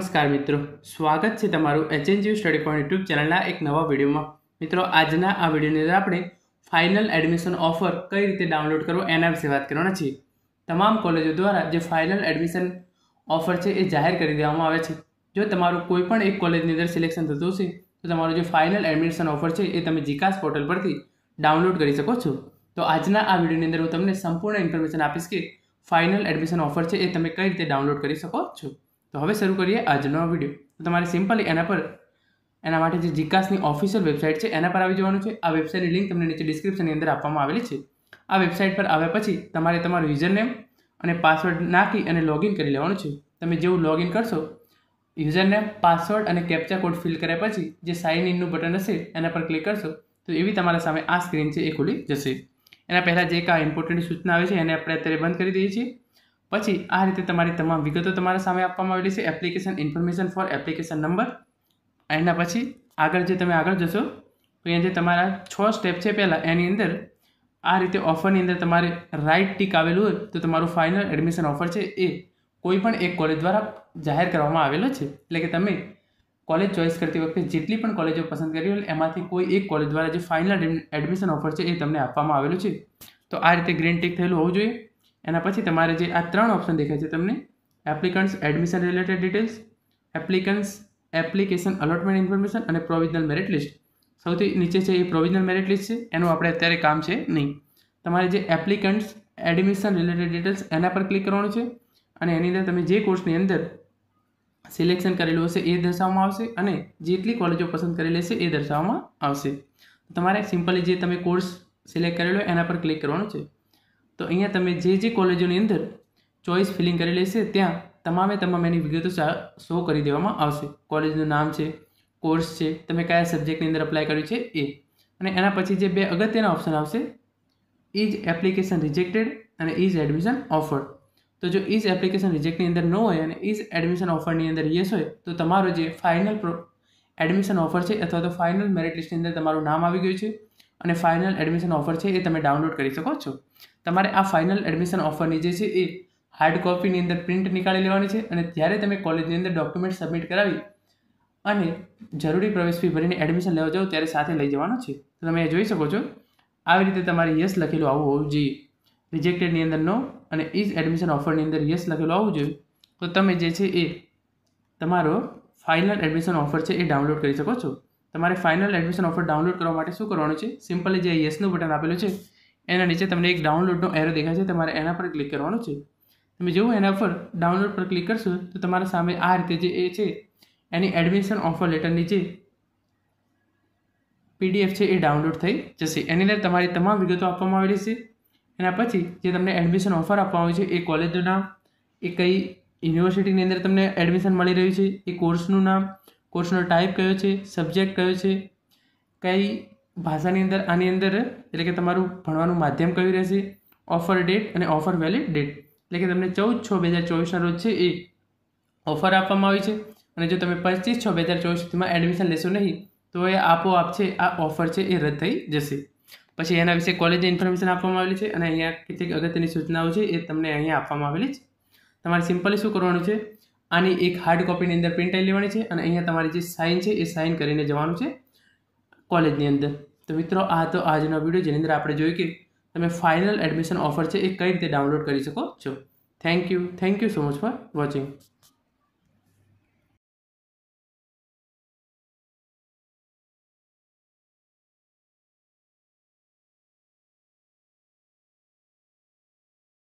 નમસ્કાર મિત્રો સ્વાગત છે તમારું એચએનજીયુ સ્ટડી પોઈન્ટ યુટ્યુબ ચેનલના એક નવા વિડીયોમાં મિત્રો આજના આ વિડીયોની અંદર આપણે ફાઇનલ એડમિશન ઓફર કઈ રીતે ડાઉનલોડ કરવો એના વિશે વાત કરવાના છીએ તમામ કોલેજો દ્વારા જે ફાઇનલ એડમિશન ઓફર છે એ જાહેર કરી દેવામાં આવે છે જો તમારું કોઈ પણ એક કોલેજની અંદર સિલેક્શન થતું હશે તો તમારું જે ફાઇનલ એડમિશન ઓફર છે એ તમે જીકાસ પોર્ટલ પરથી ડાઉનલોડ કરી શકો છો તો આજના આ વિડીયોની અંદર હું તમને સંપૂર્ણ ઇન્ફોર્મેશન આપીશ કે ફાઇનલ એડમિશન ઓફર છે એ તમે કઈ રીતે ડાઉનલોડ કરી શકો છો તો હવે શરૂ કરીએ આજનો વિડીયો તમારે સિમ્પલી એના પર એના માટે જે જીકાસની ઓફિશિયલ વેબસાઇટ છે એના પર આવી જવાનું છે આ વેબસાઇટની લિંક તમને નીચે ડિસ્ક્રિપ્શનની અંદર આપવામાં આવેલી છે આ વેબસાઇટ પર આવ્યા પછી તમારે તમારું યુઝર નેમ અને પાસવર્ડ નાખી અને લોગિન કરી લેવાનું છે તમે જેવું લોગિન કરશો યુઝર નેમ પાસવર્ડ અને કેપ્ચા કોડ ફિલ કર્યા પછી જે સાઇન ઇનનું બટન હશે એના પર ક્લિક કરશો તો એવી તમારા સામે આ સ્ક્રીન છે એ ખુલી જશે એના પહેલાં જે કાં ઇમ્પોર્ટન્ટ સૂચના આવે છે એને આપણે અત્યારે બંધ કરી દઈએ છીએ પછી આ રીતે તમારી તમામ વિગતો તમારા સામે આપવામાં આવેલી છે application information for application number એના પછી આગળ જે તમે આગળ જશો તો અહીંયા જે તમારા છ સ્ટેપ છે પહેલાં એની અંદર આ રીતે ઓફરની અંદર તમારે રાઇટ ટીક આવેલું હોય તો તમારું ફાઇનલ એડમિશન ઓફર છે એ કોઈ પણ એક કોલેજ દ્વારા જાહેર કરવામાં આવેલો છે એટલે કે તમે કોલેજ ચોઇસ કરતી વખતે જેટલી પણ કોલેજો પસંદ કરી હોય એમાંથી કોઈ એક કોલેજ દ્વારા જે ફાઇનલ એડમિશન ઓફર છે એ તમને આપવામાં આવેલું છે તો આ રીતે ગ્રીન ટીક થયેલું હોવું જોઈએ એના પછી તમારે જે આ ત્રણ ઓપ્શન દેખાય છે તમને applicants admission related details applicants application allotment information અને પ્રોવિઝનલ મેરિટ લિસ્ટ સૌથી નીચે છે એ પ્રોવિઝનલ મેરિટ લિસ્ટ છે એનું આપણે અત્યારે કામ છે નહીં તમારે જે એપ્લિકન્ટ્સ એડમિશન રિલેટેડ ડિટેલ્સ એના પર ક્લિક કરવાનું છે અને એની અંદર તમે જે કોર્સની અંદર સિલેક્શન કરેલું હશે એ દર્શાવવામાં આવશે અને જેટલી કોલેજો પસંદ કરેલી હશે એ દર્શાવવામાં આવશે તમારે સિમ્પલી જે તમે કોર્સ સિલેક્ટ કરેલો એના પર ક્લિક કરવાનું છે તો અહીંયા તમે જે જે કોલેજોની અંદર ચોઈસ ફિલિંગ કરેલી છે ત્યાં તમામે તમામ એની વિગતો શો કરી દેવામાં આવશે કોલેજનું નામ છે કોર્સ છે તમે કયા સબ્જેક્ટની અંદર અપ્લાય કર્યું છે એ અને એના પછી જે બે અગત્યના ઓપ્શન આવશે ઇઝ એપ્લિકેશન રિજેક્ટેડ અને ઇઝ એડમિશન ઓફર્ડ તો જો ઇઝ એપ્લિકેશન રિજેક્ટની અંદર ન હોય અને ઇઝ એડમિશન ઓફરની અંદર યસ હોય તો તમારો જે ફાઇનલ પ્રો એડમિશન ઓફર છે અથવા તો ફાઇનલ મેરિટ લિસ્ટની અંદર તમારું નામ આવી ગયું છે અને ફાઇનલ એડમિશન ઓફર છે એ તમે ડાઉનલોડ કરી શકો છો તમારે આ ફાઇનલ એડમિશન ઓફરની જે છે એ હાર્ડ કોપીની અંદર પ્રિન્ટ નીકાળી લેવાની છે અને ત્યારે તમે કોલેજની અંદર ડોક્યુમેન્ટ સબમિટ કરાવી અને જરૂરી પ્રવેશ ફી ભરીને એડમિશન લેવા જાઓ ત્યારે સાથે લઈ જવાનો છે તો તમે એ જોઈ શકો છો આવી રીતે તમારે યસ લખેલું આવું હોવું જોઈએ રિજેક્ટેડની અંદર નો અને ઇઝ એડમિશન ઓફરની અંદર યસ લખેલું આવવું જોઈએ તો તમે જે છે એ તમારો ફાઇનલ એડમિશન ઓફર છે એ ડાઉનલોડ કરી શકો છો તમારે ફાઇનલ એડમિશન ઓફર ડાઉનલોડ કરવા માટે શું કરવાનું છે સિમ્પલી જે યસનું બટન આપેલું છે એના નીચે તમને એક ડાઉનલોડનો એરો દેખાય છે તમારે એના પર ક્લિક કરવાનું છે તમે જેવું એના પર ડાઉનલોડ પર ક્લિક કરશો તો તમારા સામે આ રીતે જે એ છે એની એડમિશન ઓફર લેટરની જે પીડીએફ છે એ ડાઉનલોડ થઈ જશે એની અંદર તમારી તમામ વિગતો આપવામાં આવેલી છે એના પછી જે તમને એડમિશન ઓફર આપવામાં આવી છે એ કોલેજનું નામ એ કઈ યુનિવર્સિટીની અંદર તમને એડમિશન મળી રહ્યું છે એ કોર્સનું નામ કોર્સનો ટાઈપ કયો છે સબ્જેક્ટ કયો છે કઈ ભાષાની અંદર આની અંદર એટલે કે તમારું ભણવાનું માધ્યમ કયું રહેશે ઓફર ડેટ અને ઓફર વેલિડ ડેટ એટલે કે તમને ચૌદ છ બે હજાર ચોવીસના રોજ છે એ ઓફર આપવામાં આવી છે અને જો તમે પચીસ છ બે હજાર ચોવીસ સુધીમાં એડમિશન લેશો નહીં તો એ આપોઆપ છે આ ઓફર છે એ રદ થઈ જશે પછી એના વિશે કોલેજે ઇન્ફોર્મેશન આપવામાં આવેલી છે અને અહીંયા કેટલીક અગત્યની સૂચનાઓ છે એ તમને અહીંયા આપવામાં આવેલી છે તમારે સિમ્પલી શું કરવાનું છે આની એક હાર્ડ કોપીની અંદર પ્રિન્ટ લેવાની છે અને અહીંયા તમારી જે સાઇન છે એ સાઇન કરીને જવાનું છે કોલેજની અંદર તો મિત્રો આ તો આજનો વિડીયો જેની અંદર આપણે જોયું કે તમે ફાઇનલ એડમિશન ઓફર છે એ કઈ રીતે ડાઉનલોડ કરી શકો છો thank you thank you so much for watching